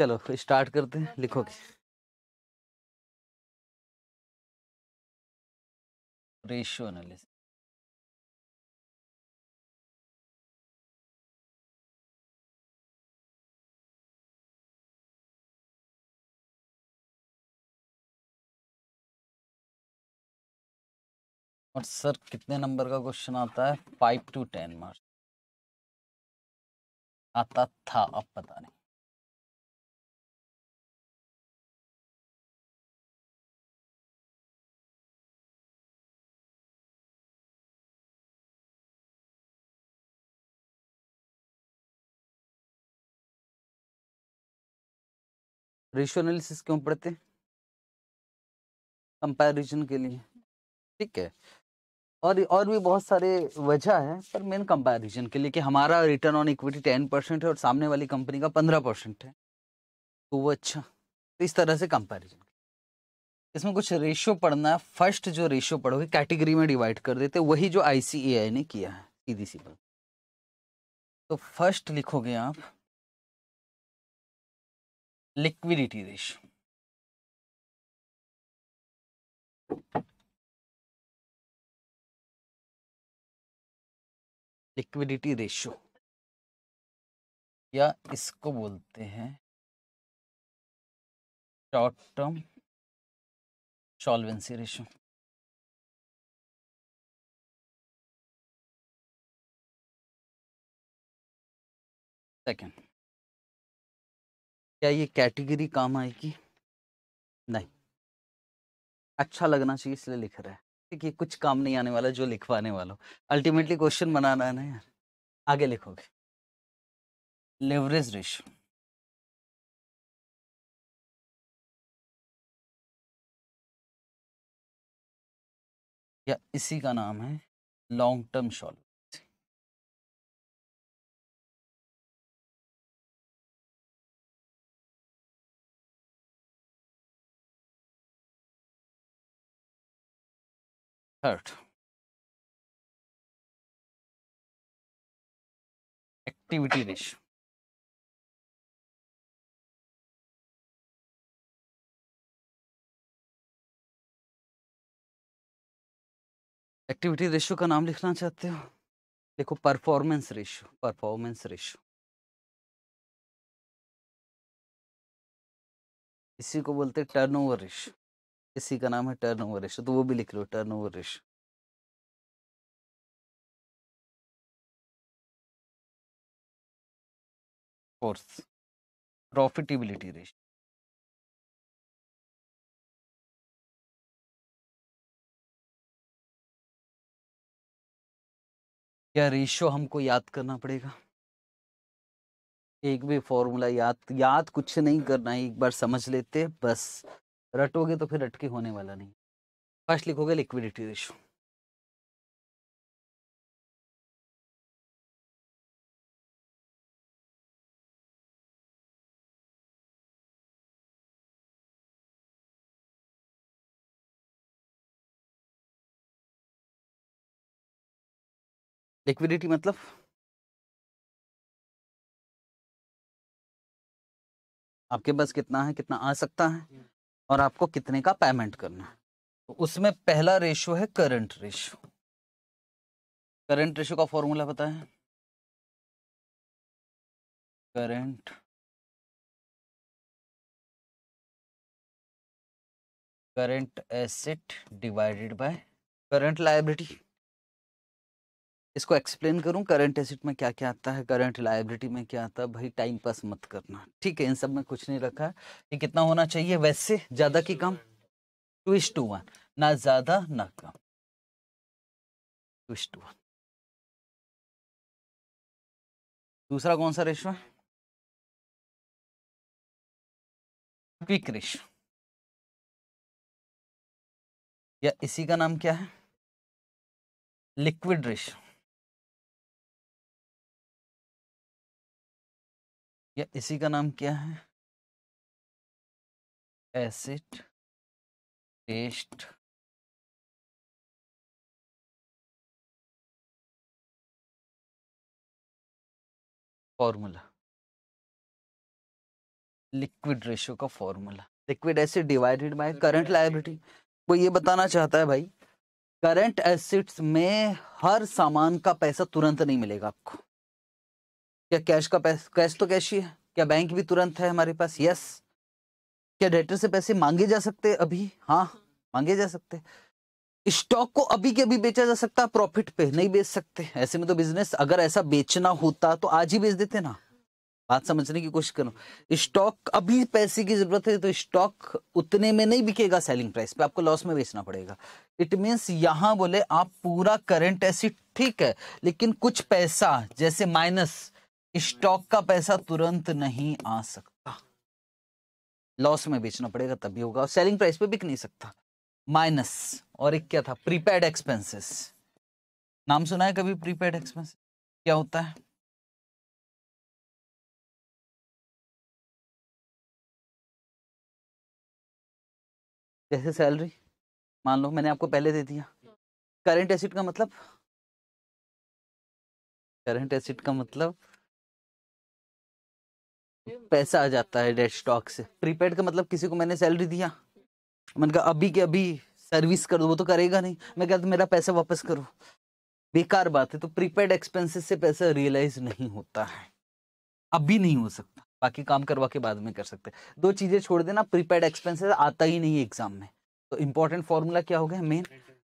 चलो स्टार्ट करते हैं लिखो रेशियो एनालिसिस और सर कितने नंबर का क्वेश्चन आता है फाइव टू टेन मार्क्स आता था अब पता नहीं रेशियो एनालिसिस क्यों पढ़ते कंपैरिजन के लिए ठीक है और और भी बहुत सारे वजह है पर मेन कंपैरिजन के लिए कि हमारा return on equity ten percent है और सामने वाली कंपनी का पंद्रह परसेंट है तो वो अच्छा तो इस तरह से कंपैरिजन इसमें कुछ रेशियो पढ़ना है फर्स्ट जो रेशियो पढ़ोगे कैटेगरी में डिवाइड कर देते वही जो आई ने किया है सीधी सी बात तो फर्स्ट लिखोगे आप liquidity ratio. लिक्विडिटी रेशियो या इसको बोलते हैं short term solvency ratio second क्या ये कैटेगरी काम आएगी नहीं अच्छा लगना चाहिए इसलिए लिख रहा है ठीक है कुछ काम नहीं आने वाला जो लिखवाने वाला अल्टीमेटली क्वेश्चन बनाना है ना यार आगे लिखोगे लेवरेज रेशियो या इसी का नाम है long term solve third activity ratio activity ratio का नाम लिखना चाहते हो देखो परफॉर्मेंस रेशियो परफॉर्मेंस रेशियो इसी को बोलते हैं टर्नओवर रेशियो इसी का नाम है टर्न ओवर रेशो तो वो भी लिख लो turnover ratio fourth profitability ratio क्या रेशो हमको याद करना पड़ेगा एक भी फॉर्मूला याद याद कुछ नहीं करना है एक बार समझ लेते बस रटोगे तो फिर रटके होने वाला नहीं फर्स्ट लिखोगे लिक्विडिटी रेशो लिक्विडिटी मतलब आपके पास कितना है कितना आ सकता है और आपको कितने का पेमेंट करना है तो उसमें पहला रेशो है करंट रेशियो करंट रेशियो का फॉर्मूला पता है current current asset divided by current liability इसको एक्सप्लेन करूं करंट एसेट में क्या क्या आता है करंट लाइबिलिटी में क्या आता है भाई टाइम पास मत करना ठीक है इन सब में कुछ नहीं रखा है ये कितना होना चाहिए वैसे ज़्यादा की कम टू इज टू वन ना ज़्यादा ना कम टू इज टू वन दूसरा कौन सा रेशो है क्विक रेशो या इसी का नाम क्या है लिक्विड रेशो या इसी का नाम क्या है acid paste formula liquid ratio का formula liquid acid divided by current liability वो ये बताना चाहता है भाई करंट एसिड्स में हर सामान का पैसा तुरंत नहीं मिलेगा आपको क्या कैश का पैसा कैश तो कैश ही है क्या बैंक भी तुरंत है हमारे पास यस क्या डेटर से पैसे मांगे जा सकते अभी हाँ मांगे जा सकते स्टॉक को अभी के अभी बेचा जा सकता है प्रॉफिट पे नहीं बेच सकते ऐसे में तो बिजनेस अगर ऐसा बेचना होता तो आज ही बेच देते ना बात समझने की कोशिश करो स्टॉक अभी पैसे की जरूरत है तो स्टॉक उतने में नहीं बिकेगा सेलिंग प्राइस पे आपको लॉस में बेचना पड़ेगा इट मीन्स यहां बोले आप पूरा करंट ऐसी ठीक है लेकिन कुछ पैसा जैसे माइनस स्टॉक का पैसा तुरंत नहीं आ सकता लॉस में बेचना पड़ेगा तभी होगा और सेलिंग प्राइस पे बिक नहीं सकता माइनस और एक क्या था प्रीपेड एक्सपेंसेस नाम सुना है कभी प्रीपेड एक्सपेंस क्या होता है जैसे सैलरी मान लो मैंने आपको पहले दे दिया करंट एसिड का मतलब करंट एसिड का मतलब पैसा आ जाता है डेट स्टॉक से प्रीपेड का मतलब किसी को मैंने सैलरी दिया मैंने कहा अभी के अभी सर्विस कर दो वो तो करेगा नहीं मैं कहता तो मेरा पैसा वापस करो बेकार बात है तो प्रीपेड एक्सपेंसेस से पैसा रियलाइज नहीं होता है अभी नहीं हो सकता बाकी काम करवा के बाद में कर सकते दो चीज़ें छोड़ देना प्रीपेड एक्सपेंसेस आता ही नहीं एग्जाम में तो इंपॉर्टेंट फॉर्मूला क्या हो गया main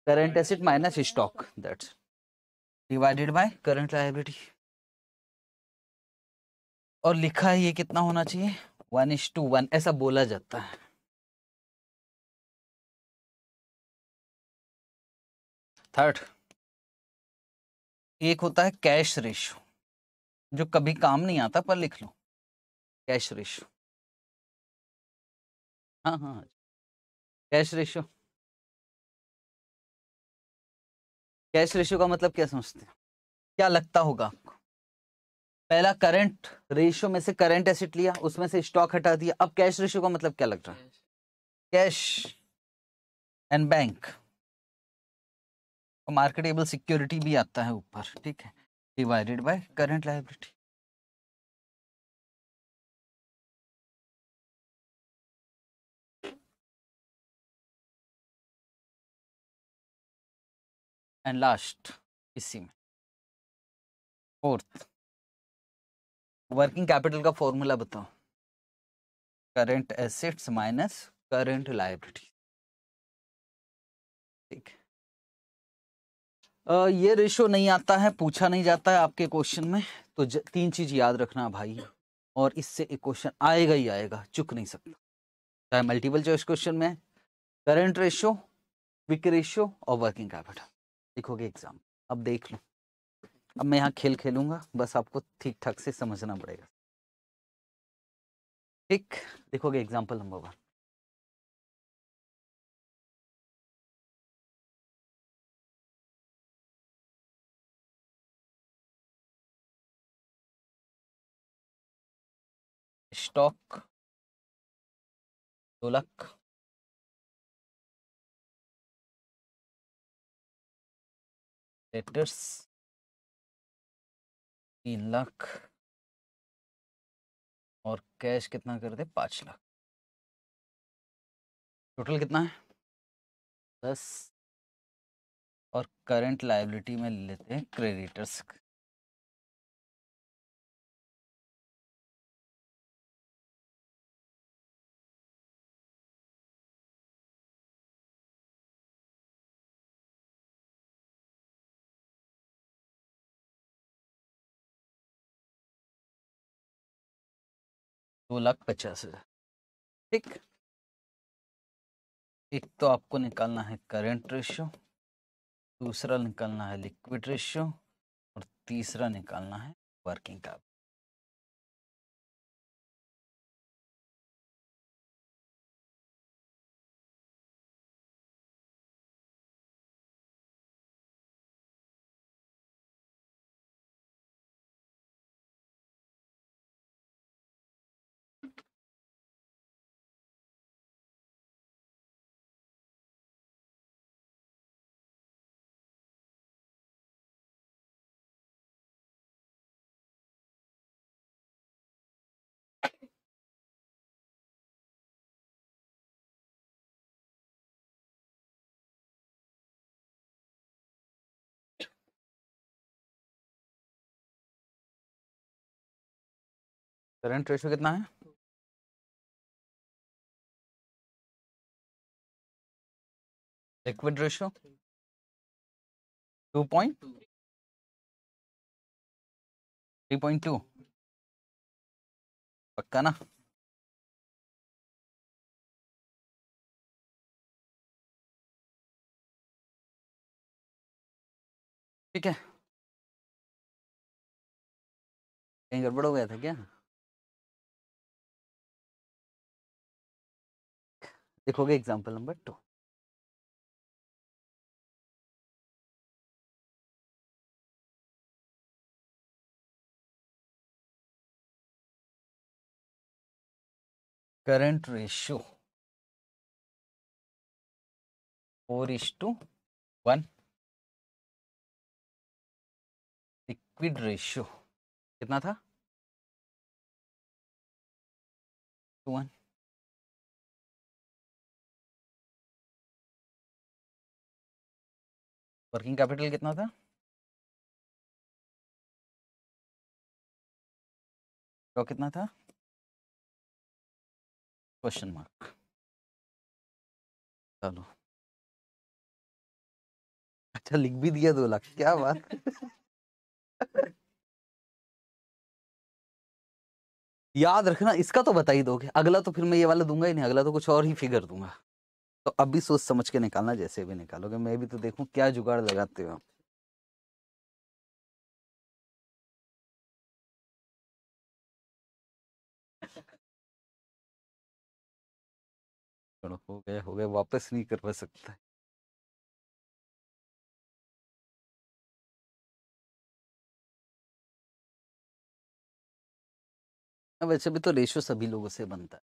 current asset minus stock that's divided by current liability और लिखा है ये कितना होना चाहिए वन इज टू वन ऐसा बोला जाता है थर्ड एक होता है कैश रेशो जो कभी काम नहीं आता पर लिख लो कैश रेशो हाँ हाँ कैश रेशो कैश रेशो का मतलब क्या समझते हैं क्या लगता होगा आपको पहला करंट रेशियो में से करंट एसेट लिया उसमें से स्टॉक हटा दिया अब कैश रेशियो का मतलब क्या लग रहा है cash and bank marketable security भी आता है ऊपर ठीक है divided by current liability and last इसी में फोर्थ वर्किंग कैपिटल का फॉर्मूला बताओ current assets minus current liability ठीक आ, ये रेशो नहीं आता है पूछा नहीं जाता है आपके क्वेश्चन में तो ज, तीन चीज याद रखना भाई और इससे एक क्वेश्चन आएगा ही आएगा चुक नहीं सकता चाहे मल्टीपल चॉइस क्वेश्चन में करंट रेशो विक रेशो और वर्किंग कैपिटल लिखोगे एग्जाम अब देख लो अब मैं यहाँ खेल खेलूंगा बस आपको ठीक ठाक से समझना पड़ेगा ठीक देखोगे example number one stock lakh letters तीन लाख और कैश कितना कर दे पाँच लाख टोटल कितना है दस और करंट लाइबिलिटी में लेते हैं क्रेडिटर्स दो लाख पचास हजार ठीक एक तो आपको निकालना है करंट रेशियो दूसरा निकालना है लिक्विड रेशियो और तीसरा निकालना है वर्किंग कैप करंट रेशो कितना है liquid ratio two point three point two पक्का ना ठीक है कहीं गड़बड़ हो गया था क्या देखोगे example number two current ratio four is to one liquid ratio कितना था टू वन वर्किंग कैपिटल कितना था तो कितना था क्वेश्चन मार्क चलो अच्छा लिख भी दिया दो लाख क्या बात याद रखना इसका तो बता ही दोगे अगला तो फिर मैं ये वाला दूंगा ही नहीं अगला तो कुछ और ही फिगर दूंगा तो अब भी सोच समझ के निकालना जैसे भी निकालोगे मैं भी तो देखू क्या जुगाड़ लगाते हो हो गया हो गया वापस नहीं करवा सकता वैसे भी तो रेशो सभी लोगों से बनता है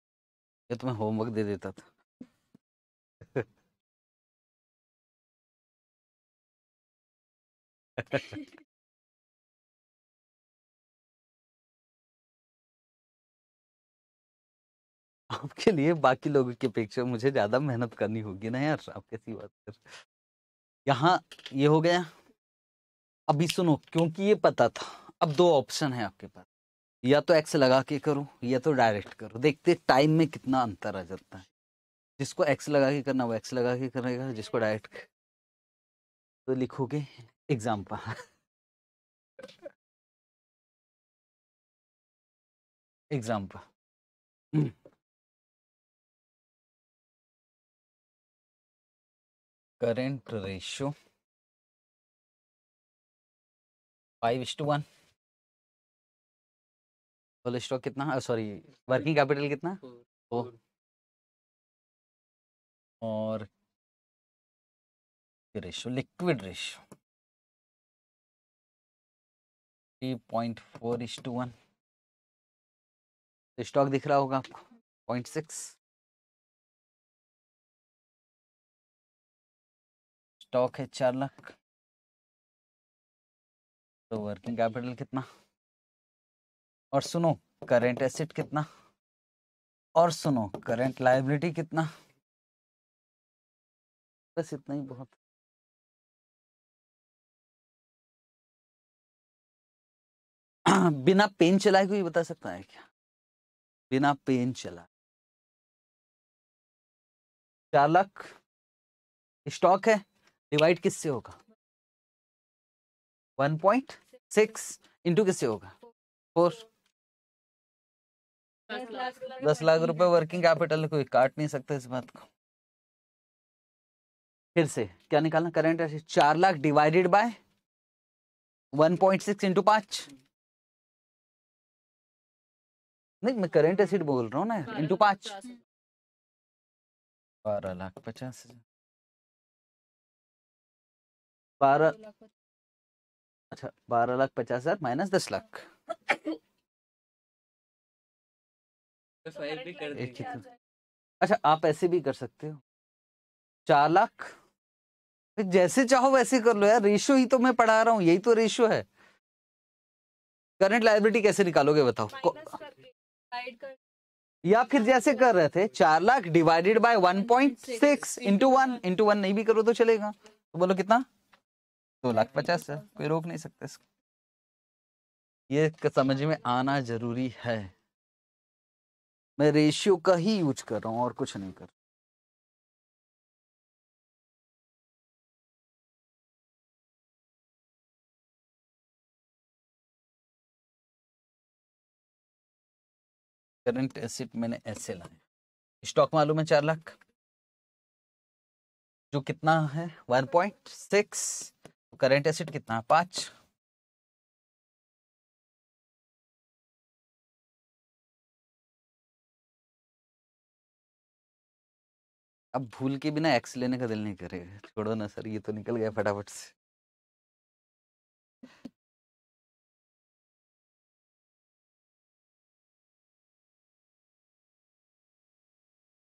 ये तो मैं होमवर्क दे देता था आपके लिए बाकी लोगों की अपेक्षा मुझे ज़्यादा मेहनत करनी होगी ना यार आप कैसी बात कर यहाँ ये हो गया अभी सुनो क्योंकि ये पता था अब दो ऑप्शन है आपके पास या तो एक्स लगा के करो या तो डायरेक्ट करो देखते टाइम में कितना अंतर आ जाता है जिसको एक्स लगा के करना वो एक्स लगा के करेगा जिसको डायरेक्ट तो लिखोगे example example current ratio five 5 is to 1 stock कितना सॉरी वर्किंग कैपिटल कितना फोर और ratio liquid ratio three point four is to one तो स्टॉक दिख रहा होगा आपको पॉइंट सिक्स स्टॉक है चार लाख तो वर्किंग कैपिटल कितना और सुनो करेंट एसेट कितना और सुनो करेंट लाइबिलिटी कितना बस इतना ही बहुत बिना पेन चलाए कोई बता सकता है क्या बिना पेन चला चालक स्टॉक है डिवाइड किससे होगा वन पॉइंट सिक्स इंटू किससे होगा फोर दस लाख रुपए वर्किंग कैपिटल कोई काट नहीं सकता इस बात को फिर से क्या निकालना करेंट चार lakh divided by one point six into पांच नहीं मैं करेंट एसिड बोल रहा हूँ ना इंटू पांच बारह लाख पचास बारह अच्छा बारह लाख पचास हजार माइनस दस लाख तो अच्छा आप ऐसे भी कर सकते हो चार लाख जैसे चाहो वैसे कर लो यार रेशो ही तो मैं पढ़ा रहा हूँ यही तो रेशो है करंट लाइबिलिटी कैसे निकालोगे बताओ या फिर जैसे कर रहे थे चार lakh divided by one point six into one into one नहीं भी करो तो चलेगा तो बोलो कितना दो तो लाख पचास है कोई रोक नहीं सकता इसको ये समझ में आना जरूरी है मैं रेशियो का ही यूज कर रहा हूँ और कुछ नहीं कर रहा करंट एसेट मैंने ऐसे लाए स्टॉक मालूम है चार लाख जो कितना है वन पॉइंट सिक्स तो करंट एसेट कितना है पांच अब भूल के बिना एक्स लेने का दिल नहीं करेगा छोड़ो ना सर ये तो निकल गया फटाफट से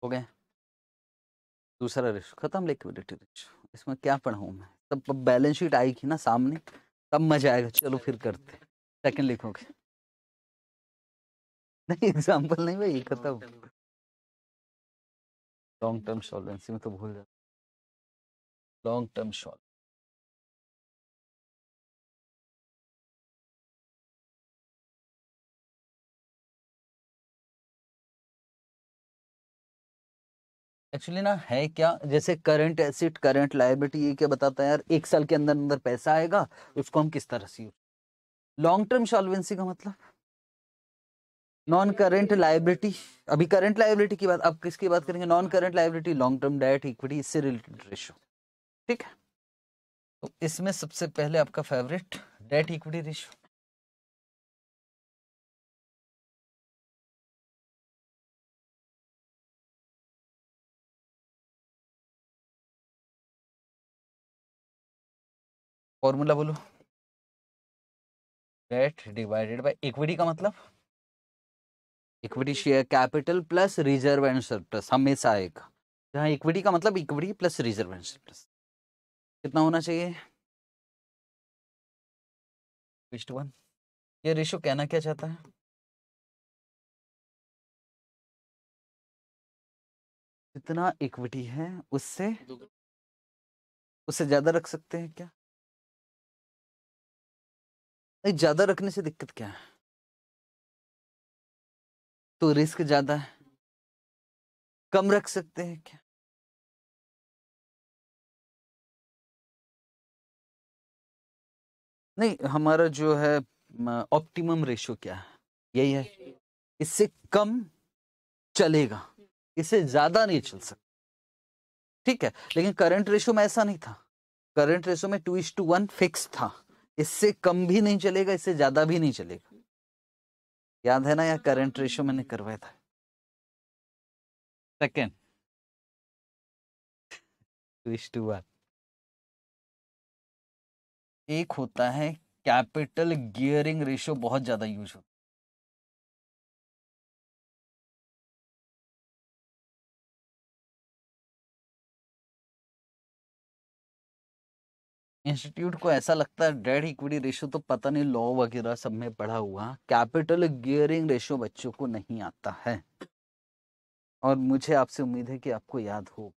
हो गया दूसरा रेशो खत्म लिक्विडिटी रेशो इसमें क्या पढ़ाऊँ मैं तब बैलेंस शीट आएगी ना सामने तब मजा आएगा चलो फिर करते सेकंड लिखोगे नहीं एग्जांपल नहीं भाई खत्म लॉन्ग टर्म सॉल्वेंसी में तो भूल जाता लॉन्ग टर्म सॉल्व एक्चुअली ना है क्या जैसे करंट एसिड करंट लाइबिलिटी ये क्या बताता है यार एक साल के अंदर अंदर पैसा आएगा उसको हम किस तरह से यूज लॉन्ग टर्म सॉल्वेंसी का मतलब नॉन करंट लाइबिलिटी अभी करंट लाइबिलिटी की बात अब किसकी बात करेंगे non current liability long term debt equity इससे रिलेटेड रेशो ठीक है तो इसमें सबसे पहले आपका favourite debt equity ratio formula बोलो डेट डिवाइडेड बाय इक्विटी का मतलब equity share capital plus reserve and surplus हमेशा एक जहाँ इक्विटी का मतलब equity plus reserve and surplus कितना होना चाहिए वन ये रेशो कहना क्या चाहता है जितना इक्विटी है उससे उससे ज्यादा रख सकते हैं क्या भाई ज्यादा रखने से दिक्कत क्या है तो रिस्क ज्यादा है कम रख सकते हैं क्या नहीं हमारा जो है ऑप्टिमम रेशियो क्या है यही है इससे कम चलेगा इससे ज्यादा नहीं चल सकता ठीक है लेकिन करंट रेशो में ऐसा नहीं था करंट रेशो में two is to one fix था इससे कम भी नहीं चलेगा इससे ज्यादा भी नहीं चलेगा याद है ना यार करंट रेशो मैंने करवाया था सेकेंड एक होता है कैपिटल गियरिंग रेशियो बहुत ज्यादा यूज होता है इंस्टीट्यूट को ऐसा लगता है डेड इक्विटी रेशियो तो पता नहीं लॉ वगैरह सब में पढ़ा हुआ कैपिटल गियरिंग रेशो बच्चों को नहीं आता है और मुझे आपसे उम्मीद है कि आपको याद हो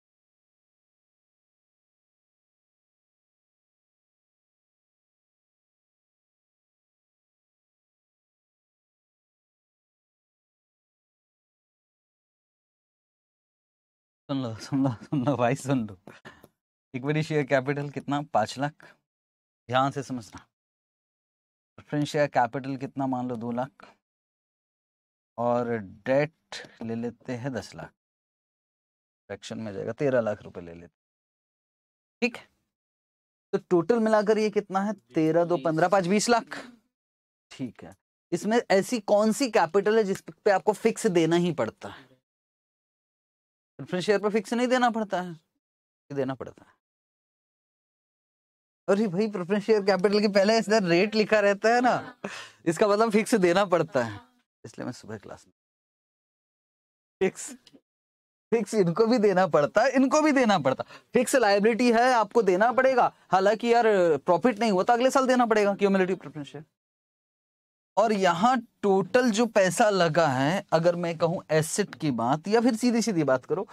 सुन लो सुन लो सुन लो भाई सुन लो इक्विटी शेयर कैपिटल कितना पाँच लाख ध्यान से समझना प्रेफरेंस शेयर कैपिटल कितना मान लो दो लाख और डेट ले लेते हैं दस लाख फ्रैक्शन में जाएगा तेरह लाख रुपए ले लेते ठीक है तो टोटल मिलाकर ये कितना है तेरह दो पंद्रह पाँच बीस लाख ठीक है इसमें ऐसी कौन सी कैपिटल है जिस पे आपको फिक्स देना ही पड़ता है प्रेफरेंस शेयर पर फिक्स नहीं देना पड़ता है देना पड़ता है अरे भाई प्रेफरेंस शेयर कैपिटल की पहले इसने रेट लिखा रहता है ना इसका मतलब फिक्स देना पड़ता है इसलिए मैं सुबह क्लास में फिक्स फिक्स इनको भी देना पड़ता है इनको भी देना पड़ता फिक्स लाइबिलिटी है आपको देना पड़ेगा हालांकि यार प्रॉफिट नहीं हुआ तो अगले साल देना पड़ेगा क्यूमुलेटिव प्रेफरेंस शेयर और यहाँ टोटल जो पैसा लगा है अगर मैं कहूँ एसेट की बात या फिर सीधी सीधी बात करो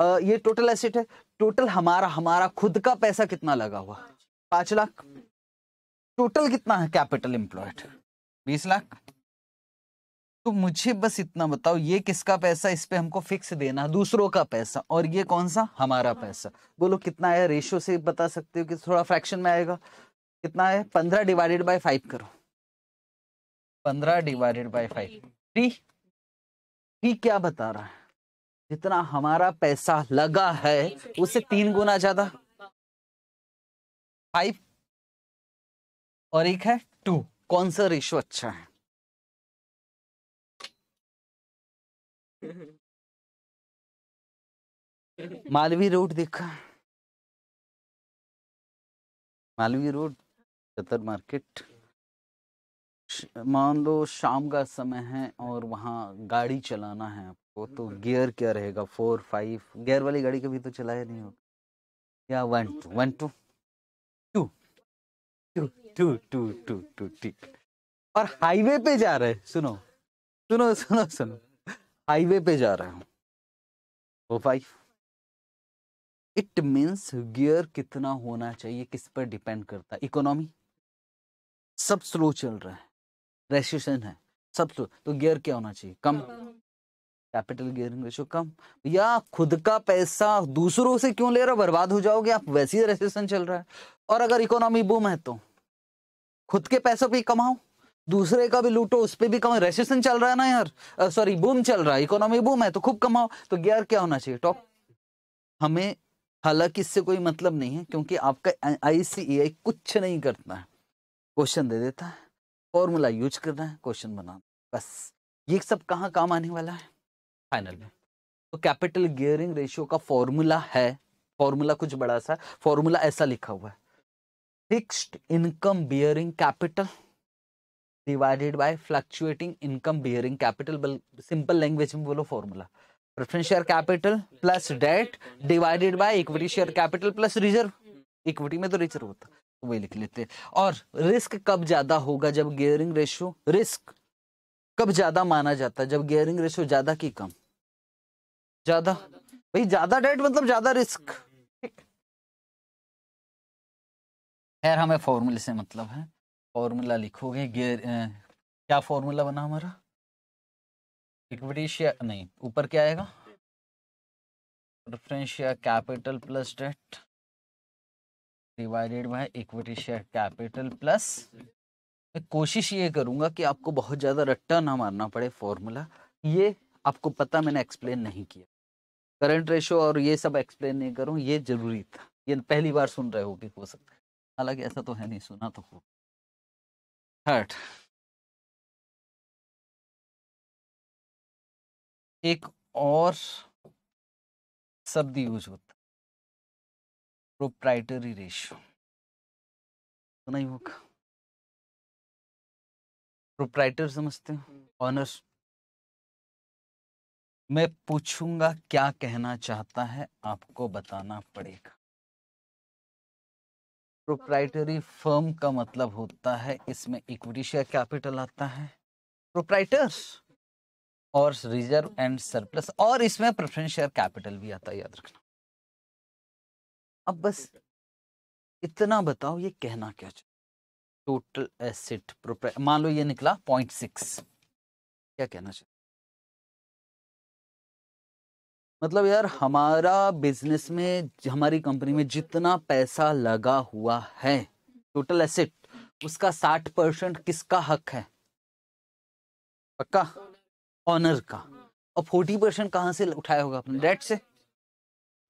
आ, ये टोटल एसेट है टोटल हमारा हमारा खुद का पैसा कितना लगा हुआ पांच लाख टोटल कितना है कैपिटल इंप्लॉयड बीस लाख तो मुझे बस इतना बताओ ये किसका पैसा इस पे हमको फिक्स देना दूसरों का पैसा और ये कौन सा हमारा हाँ। पैसा बोलो कितना है रेशियो से बता सकते हो कि थोड़ा फ्रैक्शन में आएगा कितना है पंद्रह डिवाइडेड बाय फाइव करो पंद्रह डिवाइडेड बाय फाइव टी टी क्या बता रहा है जितना हमारा पैसा लगा है उससे तीन गुना ज्यादा फाइव और एक है टू कौन सा रेशो अच्छा है मालवी रोड देखा मालवी रोड चतर मार्केट मान लो शाम का समय है और वहाँ गाड़ी चलाना है आपको तो हम्म। गियर क्या रहेगा फोर फाइव गियर वाली गाड़ी कभी तो चलाया नहीं होगा या one two one two two two two two two two ठीक और हाईवे पे जा रहे सुनो सुनो सुनो सुनो हाईवे पे जा रहा हूं ओ भाई इट मीन्स गियर कितना होना चाहिए किस पर डिपेंड करता है इकोनॉमी सब स्लो चल रहा है रेसिशन है सब स्लो तो गियर क्या होना चाहिए कम कैपिटल गेयरिंग रेशो कम या खुद का पैसा दूसरों से क्यों ले रहे हो बर्बाद हो जाओगे आप वैसे ही रेसेशन चल रहा है और अगर इकोनॉमी बूम है तो खुद के पैसों पर कमाओ दूसरे का भी लूटो उस पर भी कमाओ रेसेशन चल रहा है ना यार सॉरी बूम चल रहा है इकोनॉमी बूम है तो खूब कमाओ तो गेयर क्या होना चाहिए टॉप हमें हालांकि इससे कोई मतलब नहीं है क्योंकि आपका आई e कुछ नहीं करता है क्वेश्चन दे देता है फॉर्मूला यूज करना है क्वेश्चन बनाना बस ये सब कहाँ काम आने वाला है फाइनल में तो कैपिटल गियरिंग रेशियो का फॉर्मूला है फॉर्मूला कुछ बड़ा सा फॉर्मूला ऐसा लिखा हुआ है fixed income bearing capital divided by fluctuating income bearing capital simple language में बोलो formula preference share capital plus debt divided by equity share capital plus reserve equity में तो रिजर्व होता तो वही लिख लेते हैं और रिस्क कब ज्यादा होगा जब गियरिंग रेशियो रिस्क कब ज्यादा माना जाता है जब गियरिंग रेशियो ज्यादा की कम ज्यादा भाई ज्यादा डेट मतलब ज्यादा रिस्क खैर हमें फॉर्मूले से मतलब है फॉर्मूला लिखोगे गेयर क्या फॉर्मूला बना हमारा इक्विटी शेयर नहीं ऊपर क्या आएगा preference share capital plus debt divided by equity share capital plus मैं कोशिश ये करूँगा कि आपको बहुत ज़्यादा रट्टा ना मारना पड़े फॉर्मूला ये आपको पता मैंने एक्सप्लेन नहीं किया करंट रेशो और ये सब एक्सप्लेन नहीं करूँ ये जरूरी था ये पहली बार सुन रहे हो कि हो सकता है हालांकि ऐसा तो है नहीं सुना तो हो थर्ड एक और शब्द यूज होता प्रोप्राइटरी रेशो सुना होगा प्रोप्राइटर समझते हो ऑनर्स हम्म। मैं पूछूंगा क्या कहना चाहता है आपको बताना पड़ेगा प्रोप्राइटरी फर्म का मतलब होता है इसमें इक्विटी शेयर कैपिटल आता है प्रोप्राइटर्स और रिजर्व एंड सरप्लस और इसमें प्रेफरेंस शेयर कैपिटल भी आता है याद रखना अब बस इतना बताओ ये कहना क्या चाहिए टोटल एसेट प्रोप्राइट मान लो ये निकला पॉइंट सिक्स क्या कहना चाहिए मतलब यार हमारा बिजनेस में हमारी कंपनी में जितना पैसा लगा हुआ है टोटल एसेट उसका साठ परसेंट किसका हक है पक्का ऑनर का और फोर्टी परसेंट कहाँ से उठाया होगा अपने डेट से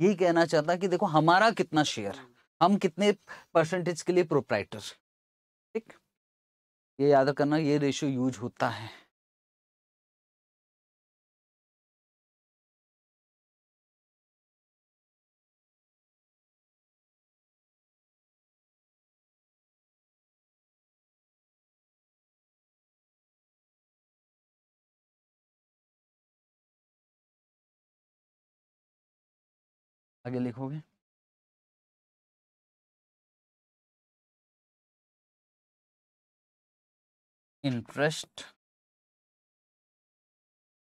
यही कहना चाहता कि देखो हमारा कितना शेयर हम कितने परसेंटेज के लिए प्रोप्राइटर ठीक ये याद करना ये रेशियो यूज होता है आगे लिखोगे इंटरेस्ट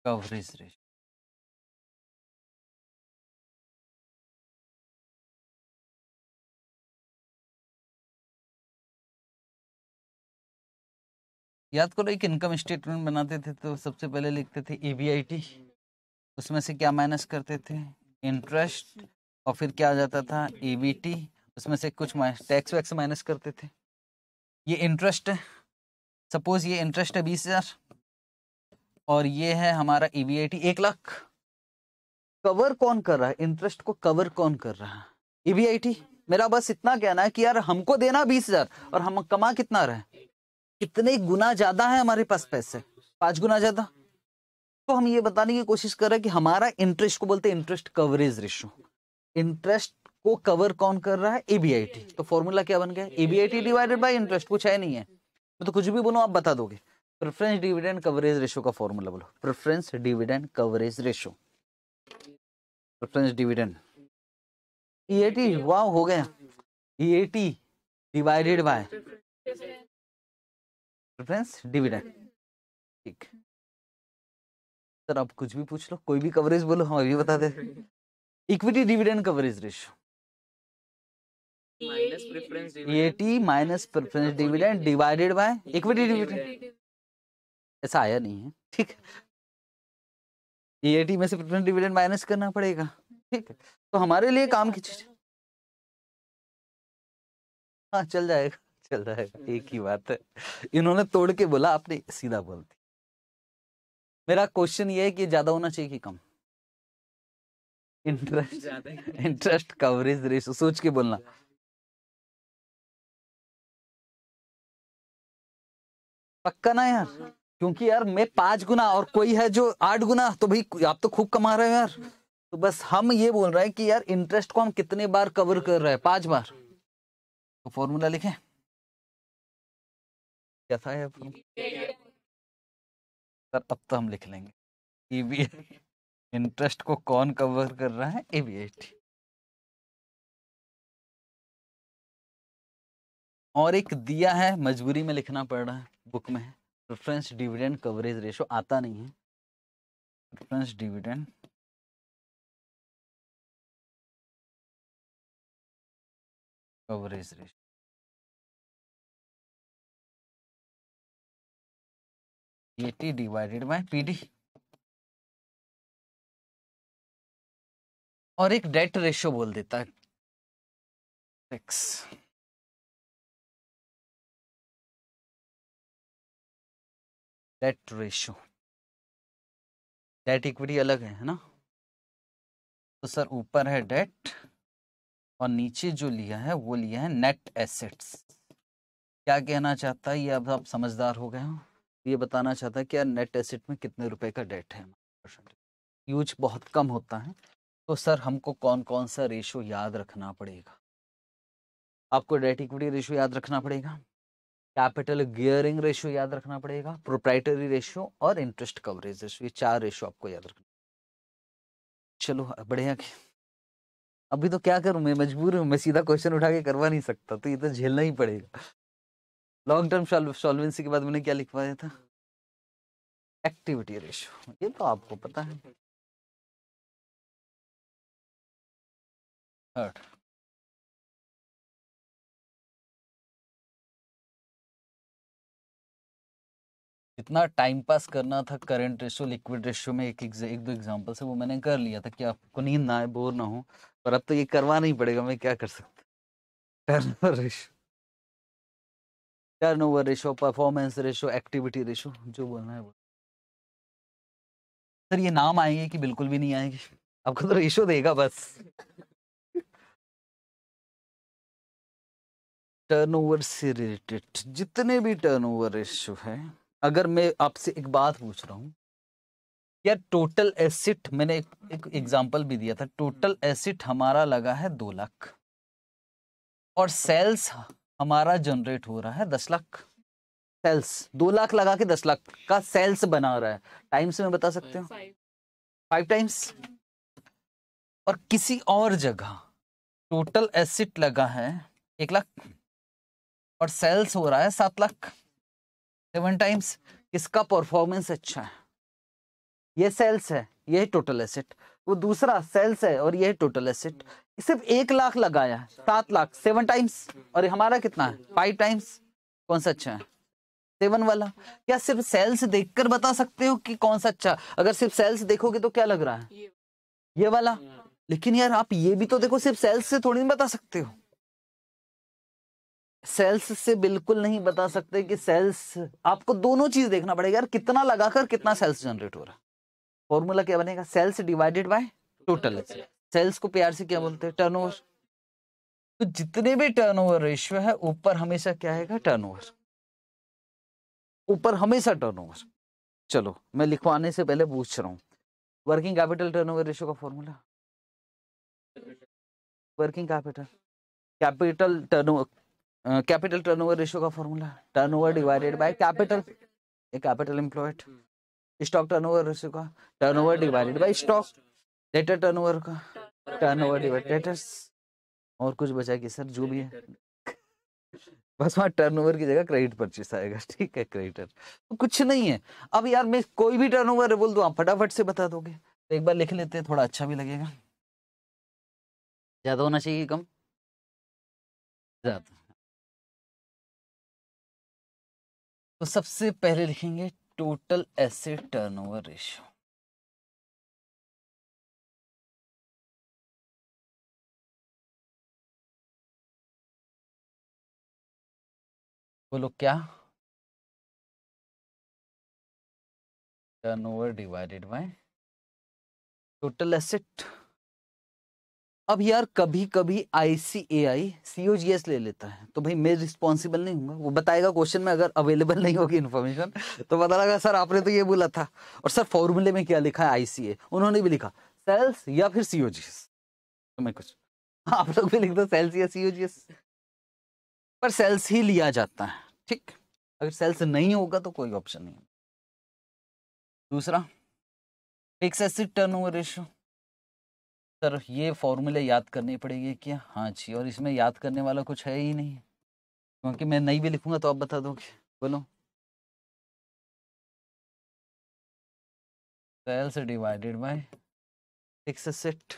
कवरेज ratio याद करो एक इनकम स्टेटमेंट बनाते थे तो सबसे पहले लिखते थे ईवीआईटी उसमें से क्या माइनस करते थे इंटरेस्ट और फिर क्या आ जाता था ईबीटी उसमें से कुछ टैक्स वैक्स माइनस करते थे ये इंटरेस्ट है सपोज ये इंटरेस्ट है बीस हजार और ये है हमारा ईवीआईटी e एक लाख कवर कौन कर रहा है इंटरेस्ट को कवर कौन कर रहा है ईवीआईटी e मेरा बस इतना कहना है कि यार हमको देना बीस हजार और हम कमा कितना रहे कितने गुना ज्यादा है हमारे पास पैसे पांच गुना ज्यादा तो हम ये बताने की कोशिश कर रहे हैं कि हमारा इंटरेस्ट को बोलते हैं इंटरेस्ट कवरेज रेशो इंटरेस्ट को कवर कौन कर रहा है एबीआईटी e तो फॉर्मूला क्या बन गया एबीआईटी डिवाइडेड बाय इंटरेस्ट कुछ है नहीं है तो कुछ भी बोलो आप बता दोगे प्रेफरेंस डिविडेंड कवरेज रेशो का फॉर्मूला बोलो preference dividend coverage ratio preference dividend EAT वाह हो गया EAT divided by preference dividend ठीक सर आप कुछ भी पूछ लो कोई भी कवरेज बोलो हम अभी बता दे equity dividend coverage ratio EAT minus preference dividend divided by equity dividend ऐसा आया नहीं है ठीक एटी में से प्रेफरेंस डिविडेंड माइनस करना पड़ेगा ठीक तो हमारे लिए काम की चीज हाँ चल जाएगा चल जाएगा एक ही बात है इन्होंने तोड़ के बोला आपने सीधा बोल दिया मेरा क्वेश्चन ये है कि ज्यादा होना चाहिए कि कम इंटरेस्ट इंटरेस्ट कवरेज रेशो सोच के बोलना पक्का ना यार हाँ। क्योंकि यार मैं पांच गुना और कोई है जो आठ गुना तो भाई आप तो खूब कमा रहे हो यार तो बस हम ये बोल रहे हैं कि यार इंटरेस्ट को हम कितने बार कवर कर रहे हैं पांच बार तो फॉर्मूला लिखें क्या था यार सर अब तो हम लिख लेंगे इंटरेस्ट e को कौन कवर कर रहा है ए e बी और एक दिया है मजबूरी में लिखना पड़ रहा है बुक में है प्रेफरेंस डिविडेंड कवरेज रेशो आता नहीं है preference dividend coverage ratio EAT divided by PD और एक डेट रेशियो बोल देता है six debt ratio debt equity अलग है है ना तो सर ऊपर है डेट और नीचे जो लिया है वो लिया है नेट एसेट्स क्या कहना चाहता है ये अब आप समझदार हो गए हो ये बताना चाहता है कि यार नेट एसेट में कितने रुपए का डेट है यूज बहुत कम होता है तो सर हमको कौन कौन सा रेशो याद रखना पड़ेगा आपको डेट इक्विटी रेशो याद रखना पड़ेगा कैपिटल गियरिंग रेशियो याद रखना पड़ेगा प्रोप्राइटरी रेशियो और इंटरेस्ट कवरेज रेशियो ये चार रेशियो आपको याद रखना चलो बढ़िया अभी तो क्या करूं मैं मजबूर हूं मैं सीधा क्वेश्चन उठा के करवा नहीं सकता तो ये तो झेलना ही पड़ेगा लॉन्ग टर्म सॉल्वेंसी के बाद मैंने क्या लिखवाया था एक्टिविटी रेशियो ये तो आपको पता है इतना टाइम पास करना था करंट रेशो लिक्विड रेशो में एक एक दो एग्जांपल से वो मैंने कर लिया था कि आपको नींद ना आए बोर ना हो पर अब तो ये करवा नहीं पड़ेगा मैं क्या कर सकता over ratio over ratio performance ratio activity ratio जो बोलना है वो सर ये नाम आएंगे कि बिल्कुल भी नहीं आएंगे आपको तो रेशो देगा बस टर्नओवर से रिलेटेड जितने भी टर्नओवर रेशो है अगर मैं आपसे एक बात पूछ रहा हूँ यार टोटल एसिट मैंने एक एग्जाम्पल हम्म। भी दिया था टोटल एसिट हम्म। हमारा लगा है दो लाख और सेल्स हमारा जनरेट हो रहा है दस लाख सेल्स दो लाख लगा के दस लाख का सेल्स बना रहा है टाइम्स में बता सकते हो फाइव टाइम्स हम्म। और किसी और जगह टोटल एसिट लगा है एक लाख और सेल्स हो रहा है सात लाख सेवन टाइम्स इसका परफॉर्मेंस अच्छा है ये सेल्स है ये टोटल एसेट वो दूसरा सेल्स है और ये टोटल एसेट सिर्फ एक लाख लगाया सात लाख सेवन टाइम्स और हमारा कितना है फाइव टाइम्स कौन सा अच्छा है सेवन वाला क्या सिर्फ सेल्स देखकर बता सकते हो कि कौन सा अच्छा अगर सिर्फ सेल्स देखोगे तो क्या लग रहा है ये वाला लेकिन यार आप ये भी तो देखो सिर्फ सेल्स से थोड़ी नहीं बता सकते हो सेल्स से बिल्कुल नहीं बता सकते कि सेल्स आपको दोनों चीज देखना पड़ेगा यार कितना लगाकर कितना सेल्स जनरेट हो रहा है फॉर्मूला क्या बनेगा sales divided by total sales को प्यार से क्या बोलते हैं टर्न तो जितने भी टर्नओवर रेशियो है ऊपर हमेशा क्या टर्न ओवर ऊपर हमेशा टर्न चलो मैं लिखवाने से पहले पूछ रहा हूँ वर्किंग कैपिटल टर्न रेशियो का formula working capital capital turn capital turnover ratio का formula turnover divided by capital capital employed stock turnover ratio का turnover divided by stock debtor turnover का टर्नओवर डिवाइडेड और कुछ बचा कि सर जो भी है बस वहाँ टर्नओवर की जगह क्रेडिट परचेस आएगा ठीक है क्रेडिटर तो कुछ नहीं है अब यार मैं कोई भी टर्न ओवर बोल दूँ आप फटाफट से बता दोगे तो एक बार लिख लेते हैं थोड़ा अच्छा भी लगेगा ज़्यादा होना चाहिए कम ज़्यादा तो सबसे पहले लिखेंगे टोटल एसेट टर्नओवर रेशियो बोलो क्या turnover divided by total asset अब यार कभी कभी आई सी ए आई सी ओ जी एस ले लेता है तो भाई मैं रिस्पॉन्सिबल नहीं हूँ वो बताएगा क्वेश्चन में अगर अवेलेबल नहीं होगी इन्फॉर्मेशन तो पता लगा सर आपने तो ये बोला था और सर फॉर्मूले में क्या लिखा है आई सी ए उन्होंने भी लिखा सेल्स या फिर सी ओ जी एस तो मैं कुछ आप लोग भी लिख दो सेल्स या सी ओ जी एस पर सेल्स ही लिया जाता है ठीक अगर सेल्स नहीं होगा तो कोई ऑप्शन नहीं दूसरा fix acid turnover ratio sir ये फॉर्मूले याद करने पड़ेंगे क्या हाँ जी और इसमें याद करने वाला कुछ है ही नहीं क्योंकि मैं नहीं भी लिखूंगा तो आप बता दोगे बोलो से divided by six set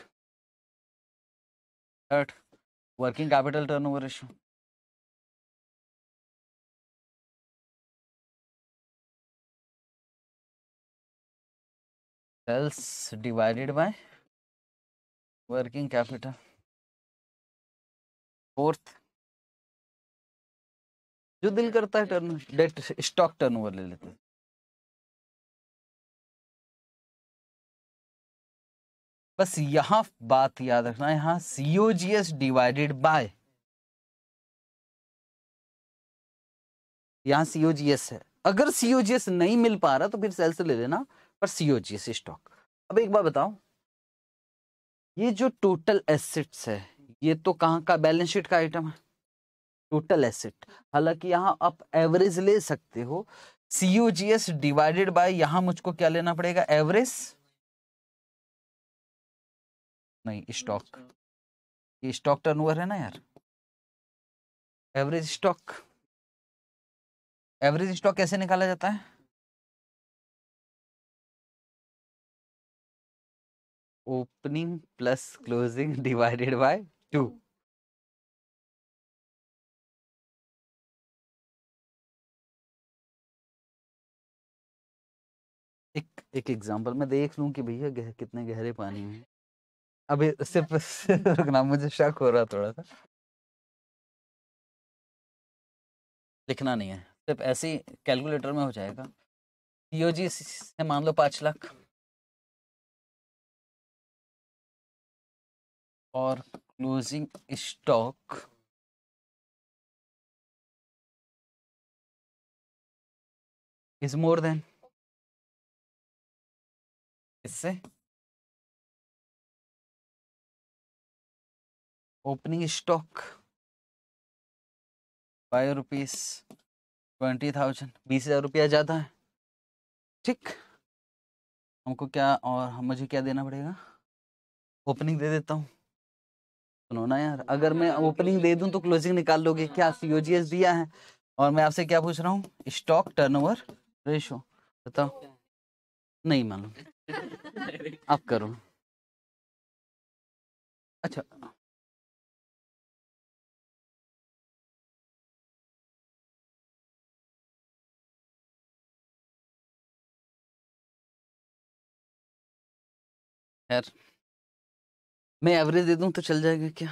third working capital turnover over sales divided by working capital fourth जो दिल करता है टर्न डेट स्टॉक टर्नओवर ले लेते बस यहां बात याद रखना यहां सीओजीएस डिवाइडेड बाय यहां सीओजीएस है अगर सीओजीएस नहीं मिल पा रहा तो फिर सेल से ले लेना पर सीओजीएस स्टॉक अब एक बार बताओ ये जो टोटल एसेट्स है ये तो कहाँ का बैलेंस शीट का आइटम है टोटल एसेट हालांकि यहाँ आप एवरेज ले सकते हो सीओजीएस डिवाइडेड बाय यहाँ मुझको क्या लेना पड़ेगा एवरेज नहीं स्टॉक ये स्टॉक टर्नओवर है ना यार एवरेज स्टॉक एवरेज स्टॉक कैसे निकाला जाता है opening plus closing divided by two एक एक एग्जांपल मैं देख लूं कि भैया गह, कितने गहरे पानी में अभी सिर्फ रुकना मुझे शक हो रहा थोड़ा सा लिखना नहीं है सिर्फ ऐसे कैलकुलेटर में हो जाएगा सीओजी से मान लो पांच लाख और closing stock is more than इससे opening stock five rupees twenty thousand बीस हजार रुपया ज़्यादा है ठीक हमको क्या और मुझे क्या देना पड़ेगा ओपनिंग दे देता हूँ सुनो ना यार अगर मैं ओपनिंग दे दूं तो क्लोजिंग निकाल लोगे क्या सीओजीएस दिया है और मैं आपसे क्या पूछ रहा हूँ स्टॉक टर्नओवर रेशो बताओ नहीं मालूम आप करो अच्छा यार मैं एवरेज दे दूं तो चल जाएगा क्या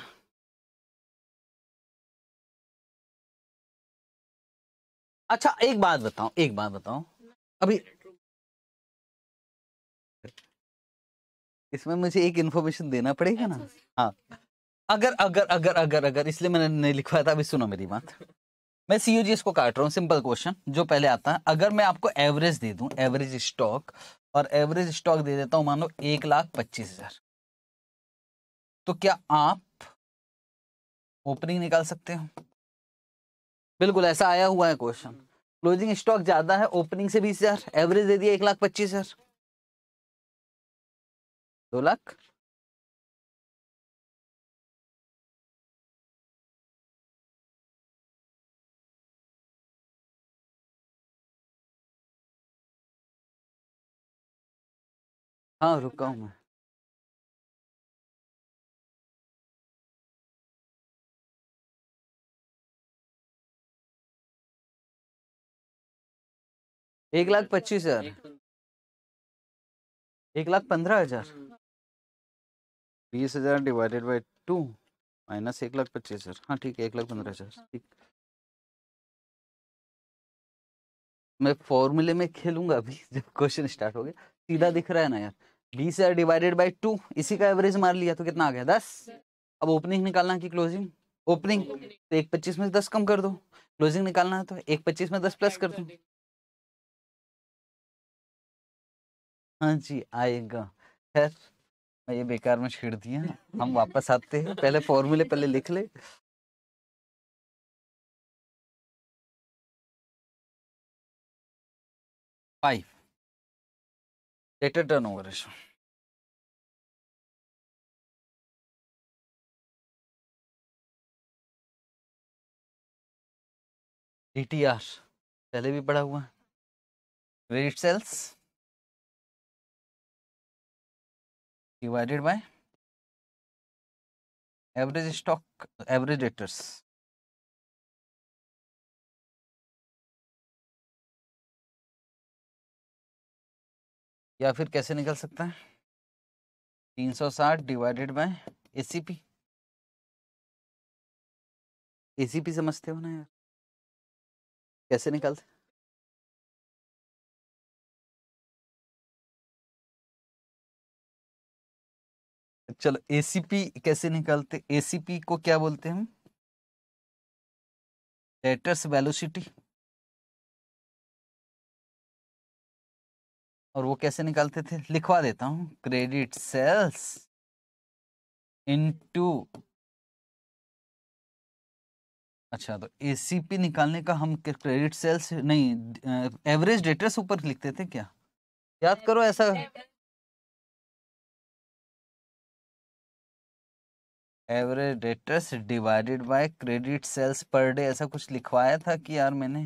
अच्छा एक बात बताओ एक बात बताओ अभी इसमें मुझे एक इन्फॉर्मेशन देना पड़ेगा ना हाँ अगर अगर अगर अगर अगर इसलिए मैंने नहीं लिखवाया था अभी सुनो मेरी बात मैं सी इसको काट रहा हूँ सिंपल क्वेश्चन जो पहले आता है अगर मैं आपको एवरेज दे दूं एवरेज स्टॉक और एवरेज स्टॉक दे देता हूँ मानो एक लाख पच्चीस हजार तो क्या आप ओपनिंग निकाल सकते हो बिल्कुल ऐसा आया हुआ है क्वेश्चन हम्म। क्लोजिंग स्टॉक ज्यादा है ओपनिंग से बीस हजार एवरेज दे दिया एक लाख पच्चीस हजार दो लाख हाँ रुका हूँ मैं एक लाख पच्चीस हजार एक लाख पंद्रह हजार हम्म। बीस हजार डिवाइडेड बाई टू माइनस एक लाख पच्चीस हजार हाँ ठीक है एक लाख पंद्रह हजार ठीक मैं फॉर्मूले में खेलूंगा अभी जब क्वेश्चन स्टार्ट हो गया सीधा हम्म। दिख रहा है ना यार बीस हजार डिवाइडेड बाई टू इसी का एवरेज मार लिया तो कितना आ गया दस अब ओपनिंग निकालना की क्लोजिंग ओपनिंग तो एक पच्चीस में दस कम कर दो क्लोजिंग निकालना है तो एक पच्चीस में दस प्लस कर दो हाँ जी आएगा खैर मैं ये बेकार में छेड़ दिया हम वापस आते हैं पहले फॉर्मूले पहले लिख ले टर्न ओवर टी डी पहले भी पढ़ा हुआ credit sales divided by average stock average debtors या फिर कैसे निकल सकता है 360 डिवाइडेड बाय एसीपी एसीपी समझते हो ना यार कैसे निकालते चलो एसीपी कैसे निकालते एसीपी को क्या बोलते हैं हम लेटर्स वेलोसिटी और वो कैसे निकालते थे लिखवा देता हूं क्रेडिट सेल्स इनटू अच्छा तो एसीपी निकालने का हम क्रेडिट सेल्स नहीं एवरेज डेटर्स ऊपर लिखते थे क्या याद करो ऐसा average debtors divided by credit sales per day ऐसा कुछ लिखवाया था कि यार मैंने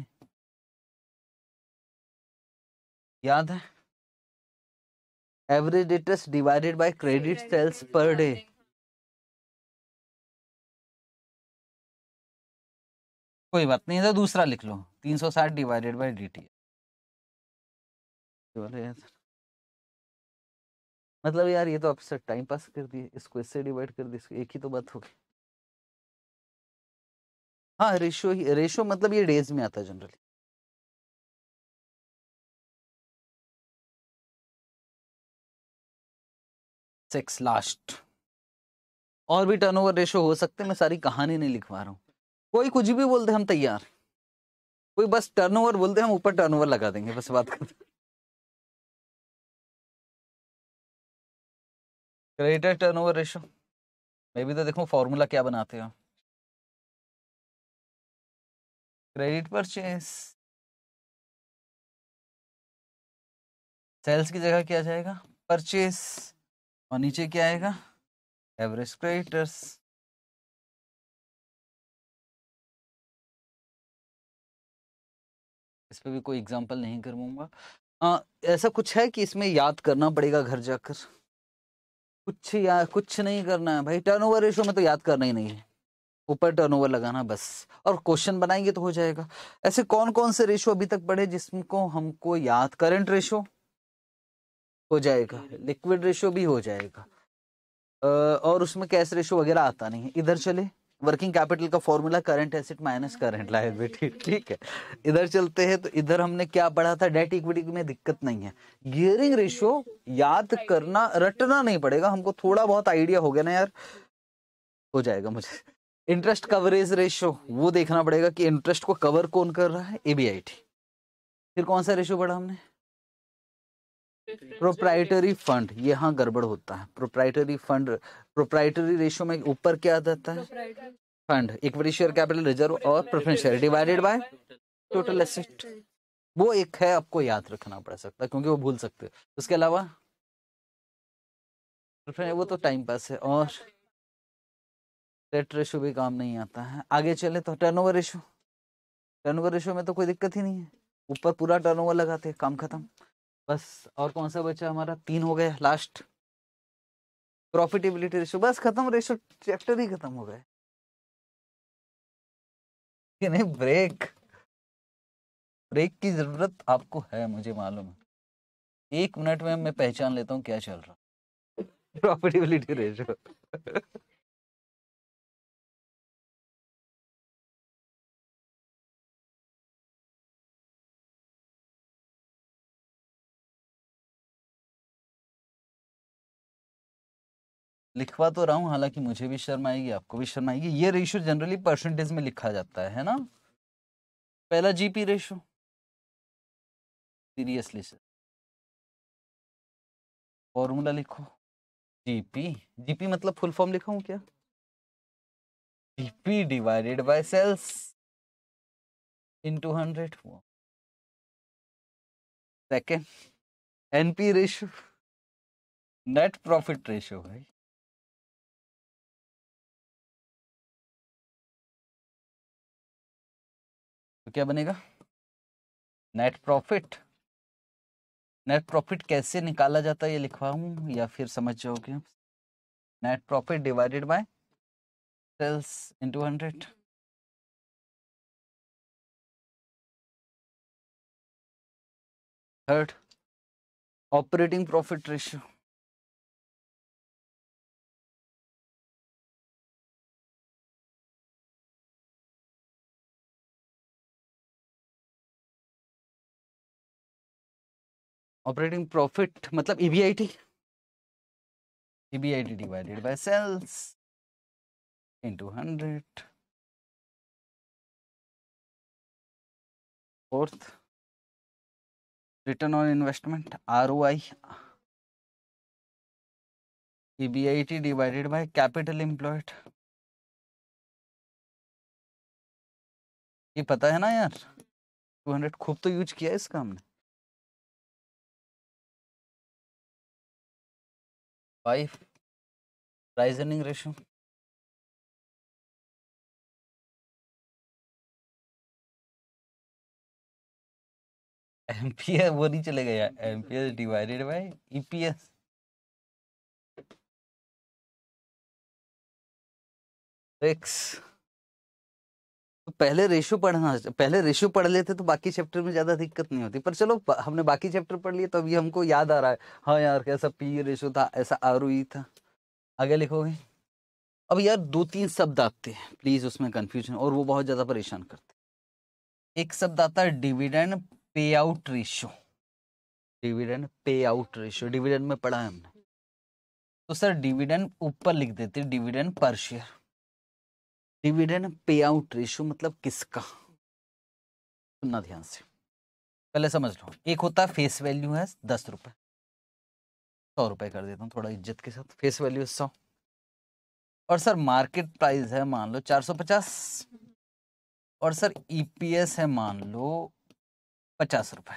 याद है average debtors divided by credit sales per day कोई बात नहीं तो दूसरा लिख लो तीन सौ साठ डिवाइडेड बाई डी टी मतलब यार ये तो आपसे टाइम पास कर दिए इसको इससे डिवाइड कर दिए इसको एक ही तो बात होगी हाँ रेशो ही रेशो मतलब ये डेज में आता है जनरली सिक्स लास्ट और भी टर्नओवर रेशो हो सकते मैं सारी कहानी नहीं लिखवा रहा हूँ कोई कुछ भी बोलते हम तैयार कोई बस टर्नओवर बोलते हम ऊपर टर्नओवर लगा देंगे बस बात करते क्रेडिटर टर्न ओवर रेशो मे भी तो देखो फॉर्मूला क्या बनाते हो क्रेडिट परचेस सेल्स की जगह क्या जाएगा परचेस और नीचे क्या आएगा एवरेज क्रेडिटर्स इस पर भी कोई एग्जांपल नहीं करवाऊंगा हाँ, ऐसा कुछ है कि इसमें याद करना पड़ेगा घर जाकर कुछ या कुछ नहीं करना है भाई टर्न रेशो में तो याद करना ही नहीं है ऊपर टर्न ओवर लगाना बस और क्वेश्चन बनाएंगे तो हो जाएगा ऐसे कौन कौन से रेशो अभी तक पढ़े जिसको हमको याद करंट रेशो हो जाएगा लिक्विड रेशो भी हो जाएगा और उसमें कैश रेशो वगैरह आता नहीं है इधर चले वर्किंग कैपिटल का formula current asset minus current liability ठीक है इधर चलते हैं तो इधर हमने क्या पढ़ा था डेट इक्विटी में दिक्कत नहीं है गियरिंग रेशियो याद करना रटना नहीं पड़ेगा हमको थोड़ा बहुत आइडिया हो गया ना यार हो जाएगा मुझे इंटरेस्ट कवरेज रेशियो वो देखना पड़ेगा कि इंटरेस्ट को कवर कौन कर रहा है एबीआईटी फिर कौन सा रेशियो पढ़ा हमने प्रोप्राइटरी फंड यहाँ गड़बड़ होता है प्रोप्राइटरी फंड प्रोप्राइटरी रेशियो में ऊपर क्या आ जाता है fund equity share capital reserve और preference share divided by total asset वो एक है आपको याद रखना पड़ सकता है क्योंकि वो भूल सकते हैं उसके अलावा वो तो टाइम पास है और डेट रेशो भी काम नहीं आता है आगे चले तो टर्नओवर रेशो टर्नओवर रेशो में तो कोई दिक्कत ही नहीं है ऊपर पूरा टर्नओवर लगाते काम खत्म बस और कौन सा बचा हमारा तीन हो गया लास्ट प्रॉफिटेबिलिटी रेशो बस खत्म रेशो चैप्टर ही खत्म हो गए नहीं ब्रेक ब्रेक की जरूरत आपको है मुझे मालूम है एक मिनट में मैं पहचान लेता हूँ क्या चल रहा प्रॉफिटेबिलिटी रेशो लिखवा तो रहा हूँ हालांकि मुझे भी शर्म आएगी आपको भी शर्म आएगी ये रेशो जनरली परसेंटेज में लिखा जाता है ना पहला GP ratio seriously sir formula लिखो जीपी जीपी मतलब फुल फॉर्म लिखा हूं क्या GP divided by sales into hundred second NP ratio net profit ratio भाई क्या बनेगा नेट प्रॉफिट नेट प्रॉफिट कैसे निकाला जाता है ये लिखवाऊँ या फिर समझ जाओगे net profit divided by sales to hundred third operating profit ratio operating profit मतलब EBIT e EBIT divided by sales into hundred fourth return on investment R O I EBIT divided by capital e employed ये पता है ना यार two hundred खूब तो use किया इसका हमने five price earning ratio MPS वो नहीं चलेगा यार MPS divided by EPS X पहले रेशो पढ़ना हाँ, पहले रेशो पढ़ लेते तो बाकी चैप्टर में ज़्यादा दिक्कत नहीं होती पर चलो हमने बाकी चैप्टर पढ़ लिए तो अभी हमको याद आ रहा है हाँ यार कैसा पी रेशो था ऐसा आर e था आगे लिखोगे अब यार दो तीन शब्द आते हैं प्लीज़ उसमें कंफ्यूजन और वो बहुत ज़्यादा परेशान करते एक शब्द आता है dividend payout ratio dividend payout ratio dividend में पढ़ा है हमने तो सर डिविडेंड ऊपर लिख देते dividend per share dividend payout ratio मतलब किसका सुनना ध्यान से पहले समझ लो एक होता है फेस वैल्यू है दस रुपए सौ रुपए कर देता हूँ थोड़ा इज्जत के साथ फेस वैल्यू सौ और सर मार्केट प्राइस है मान लो चार सौ पचास और सर ईपीएस है मान लो पचास रुपए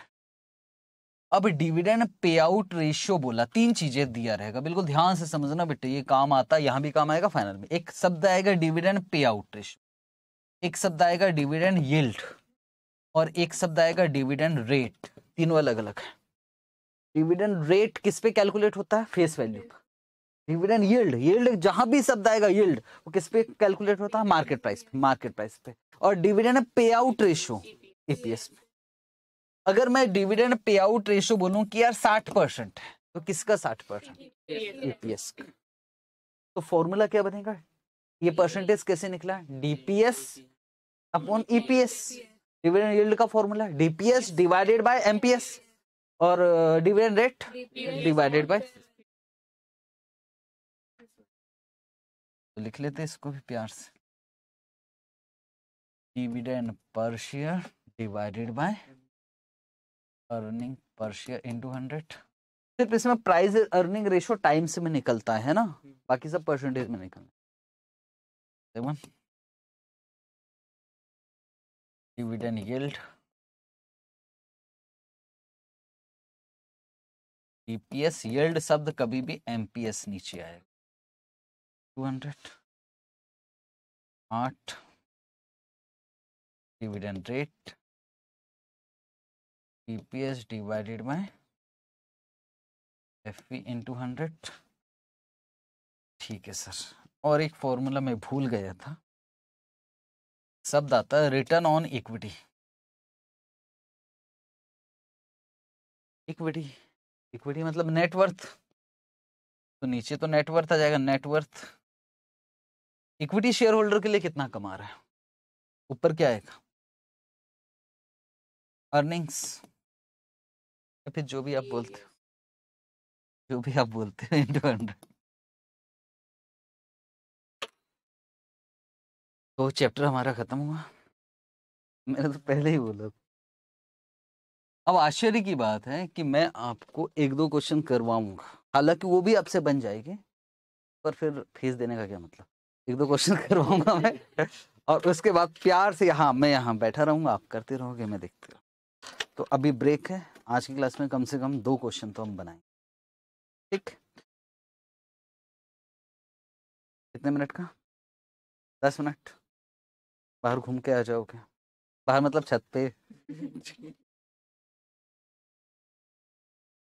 अब डिविडेंड पे आउट रेशियो बोला तीन चीजें दिया रहेगा बिल्कुल ध्यान से समझना बेटे ये काम आता है यहां भी काम आएगा फाइनल में एक शब्द आएगा डिविडेंड पे आउट रेशियो एक शब्द आएगा डिविडेंड यील्ड और एक शब्द आएगा डिविडेंड रेट तीनों अलग अलग है डिविडेंड रेट किस पे कैलकुलेट होता है फेस वैल्यू पर डिविडेंड यील्ड यील्ड जहां भी शब्द आएगा यील्ड वो किस पे कैलकुलेट होता है मार्केट प्राइस पे मार्केट प्राइस पे और dividend e payout ratio EPS पे अगर मैं डिविडेंड पे आउट रेशो बोलू कि यार साठ परसेंट है तो किसका साठ परसेंट ईपीएस का तो फॉर्मूला क्या बनेगा ये परसेंटेज कैसे निकला DPS upon EPS dividend yield का formula DPS divided by MPS और डिविडेंड रेट डिवाइडेड बाय लिख लेते हैं इसको भी प्यार से dividend per share divided by earning per share into hundred सिर्फ इसमें प्राइस अर्निंग रेशियो टाइम से में निकलता है ना हम्म। बाकी सब परसेंटेज में निकलता है डिविडेंड यील्ड ईपीएस यील्ड शब्द कभी भी एमपीएस नीचे आएगा टू हंड्रेड आठ dividend rate EPS divided by F P two hundred ठीक है सर और एक फॉर्मूला मैं भूल गया था शब्द आता है return on equity equity equity मतलब नेटवर्थ तो नीचे तो नेटवर्थ आ जाएगा नेटवर्थ इक्विटी शेयर होल्डर के लिए कितना कमा रहा है ऊपर क्या आएगा अर्निंग्स या फिर जो भी आप बोलते हो जो भी आप बोलते हो टू हंड्रेड तो चैप्टर हमारा खत्म हुआ मैंने तो पहले ही बोला अब आश्चर्य की बात है कि मैं आपको एक दो क्वेश्चन करवाऊंगा हालांकि वो भी आपसे बन जाएगी पर फिर फीस देने का क्या मतलब एक दो क्वेश्चन करवाऊंगा मैं और उसके बाद प्यार से यहाँ मैं यहाँ बैठा रहूंगा आप करते रहोगे मैं देखते रहूँ तो अभी ब्रेक है आज की क्लास में कम से कम दो क्वेश्चन तो हम बनाएंगे ठीक कितने मिनट का दस मिनट बाहर घूम के आ जाओगे बाहर मतलब छत पे